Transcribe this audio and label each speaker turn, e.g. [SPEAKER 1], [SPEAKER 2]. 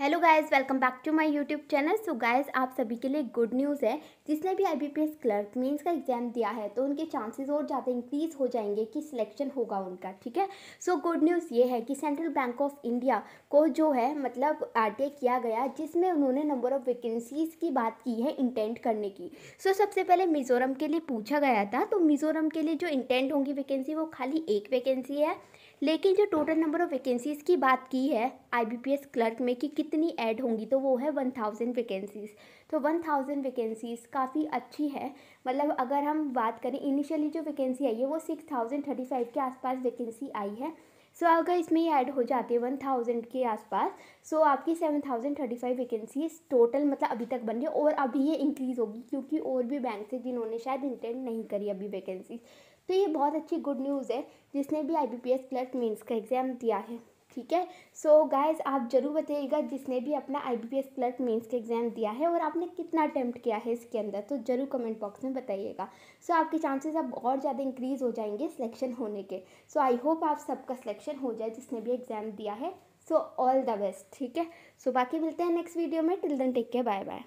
[SPEAKER 1] hello guys welcome back to my YouTube channel so guys आप सभी के लिए गुड न्यूज़ है जिसने भी आईबीपीएस क्लर्क मींस का एग्ज़ाम दिया है तो उनके चांसेस और ज़्यादा इंक्रीज़ हो जाएंगे कि सिलेक्शन होगा उनका ठीक है सो गुड न्यूज़ ये है कि सेंट्रल बैंक ऑफ इंडिया को जो है मतलब आरटीए किया गया जिसमें उन्होंने नंबर ऑफ़ वैकेंसीज़ की बात की है इंटेंट करने की सो so, सबसे पहले मिज़ोरम के लिए पूछा गया था तो मिज़ोरम के लिए जो इंटेंट होंगी वैकेंसी वो खाली एक वैकेंसी है लेकिन जो टोटल नंबर ऑफ़ वैकेंसीज़ की बात की है आई क्लर्क में कि कितनी ऐड होंगी तो वो है वन थाउजेंड वैकेंसीज़ तो वन थाउजेंड वैकेंसीज़ काफ़ी अच्छी है मतलब अगर हम बात करें इनिशियली जो वैकेंसी आई है वो सिक्स थाउजेंड थर्टी फाइव के आसपास वैकेंसी आई है सो so, अगर इसमें ऐड हो जाते हैं वन थाउजेंड के आसपास सो so आपकी seven thousand thirty five vacancy total मतलब अभी तक बन रही है और अभी ये इंक्रीज़ होगी क्योंकि और भी बैंक से जिन्होंने शायद इंटेंड नहीं करी अभी वैकेंसी तो ये बहुत अच्छी गुड न्यूज़ है जिसने भी I B P S clerk means का एग्ज़ाम दिया है ठीक है सो so, गाइज आप जरूर बताइएगा जिसने भी अपना I B P S plus mains का एग्ज़ाम दिया है और आपने कितना अटैम्प्ट किया है इसके अंदर तो जरूर कमेंट बॉक्स में बताइएगा सो so, आपके चांसेस अब और ज़्यादा इंक्रीज़ हो जाएंगे सिलेक्शन होने के सो आई होप आप सबका सिलेक्शन हो जाए जिसने भी एग्ज़ाम दिया है सो ऑल द बेस्ट ठीक है सो so, बाकी मिलते हैं नेक्स्ट वीडियो में till then take care bye bye